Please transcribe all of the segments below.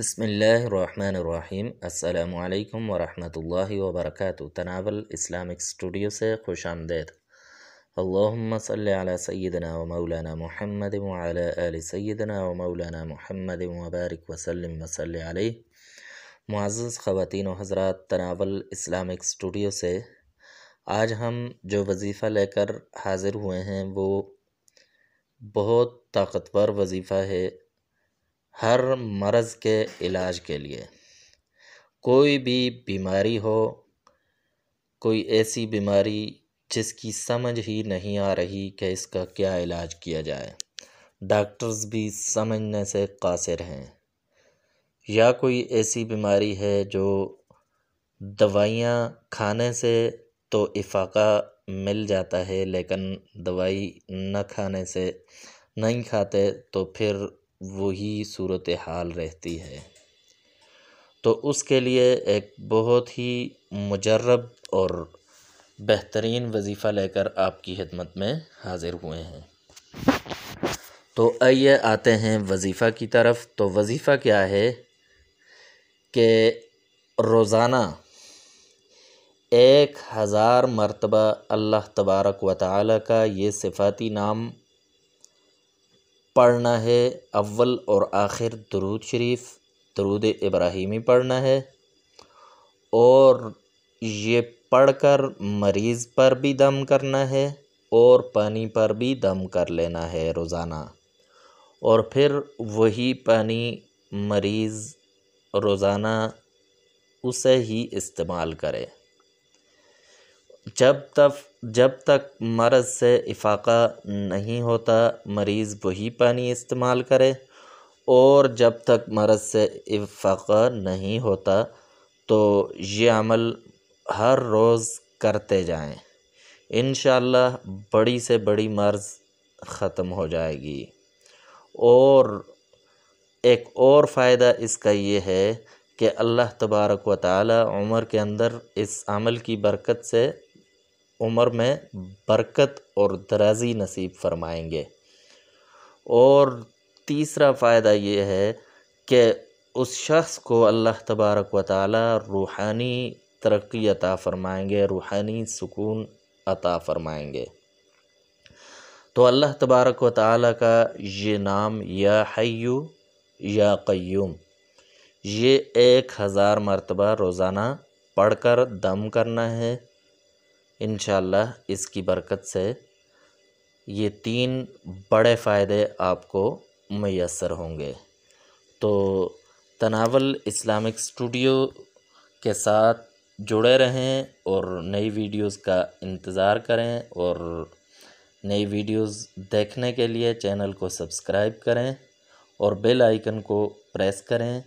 बसमीम् अल्लाम वरहमतुल्लाहि वबरकातु तनावल Islamic studio से खुश आमदेद अल्लाम सैदना व मौलाना महमद वाल सैदना व मौलाना महमद वबारक वसलम वसल मुआज़ ख़वान हज़रा तनावल इस्लामिक स्टूडियो से आज हम जो वजीफ़ा लेकर हाज़िर हुए हैं वो बहुत ताकतवर वजीफ़ा है हर मर्ज़ के इलाज के लिए कोई भी बीमारी हो कोई ऐसी बीमारी जिसकी समझ ही नहीं आ रही कि इसका क्या इलाज किया जाए डॉक्टर्स भी समझने से कासिर हैं या कोई ऐसी बीमारी है जो दवाइयाँ खाने से तो इफाका मिल जाता है लेकिन दवाई न खाने से नहीं खाते तो फिर वही सूरत हाल रहती है तो उसके लिए एक बहुत ही मुजरब और बेहतरीन वजीफ़ा लेकर आपकी खिदमत में हाज़िर हुए हैं तो आइए आते हैं वजीफ़ा की तरफ तो वजीफ़ा क्या है कि रोज़ाना एक हज़ार मरतबा अल्लाह तबारक व ताली का ये सिफाती नाम पढ़ना है अव्वल और आखिर दरूद शरीफ़ दरूद इब्राहिमी पढ़ना है और ये पढ़ कर मरीज़ पर भी दम करना है और पानी पर भी दम कर लेना है रोज़ाना और फिर वही पानी मरीज़ रोज़ाना उसे ही इस्तेमाल करे जब तक जब तक मर्ज़ से इफ़ाक़ा नहीं होता मरीज़ वही पानी इस्तेमाल करे और जब तक मर्ज़ से इफ़ाक़ा नहीं होता तो ये अमल हर रोज़ करते जाएं इन बड़ी से बड़ी मर्ज़ ख़त्म हो जाएगी और एक और फ़ायदा इसका ये है कि अल्लाह तबारक व ताली उम्र के अंदर इस अमल की बरकत से उम्र में बरकत और दराजी नसीब फरमाएंगे और तीसरा फ़ायदा ये है कि उस शख्स को अल्लाह तबारक व ताली रूहानी तरक्की अता फ़रमाएंगे रूहानी सुकून अता फ़रमाएंगे तो अल्लाह तबारक व ताली का ये नाम या हयू या क्यूम ये एक हज़ार मरतबा रोज़ाना पढ़ कर दम करना है इन इसकी बरकत से ये तीन बड़े फ़ायदे आपको मैसर होंगे तो तनावल इस्लामिक स्टूडियो के साथ जुड़े रहें और नई वीडियोस का इंतज़ार करें और नई वीडियोस देखने के लिए चैनल को सब्सक्राइब करें और बेल आइकन को प्रेस करें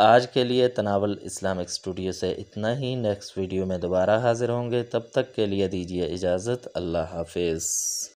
आज के लिए तनावल इस्लामिक स्टूडियो से इतना ही नेक्स्ट वीडियो में दोबारा हाज़िर होंगे तब तक के लिए दीजिए इजाज़त अल्लाह हाफिज़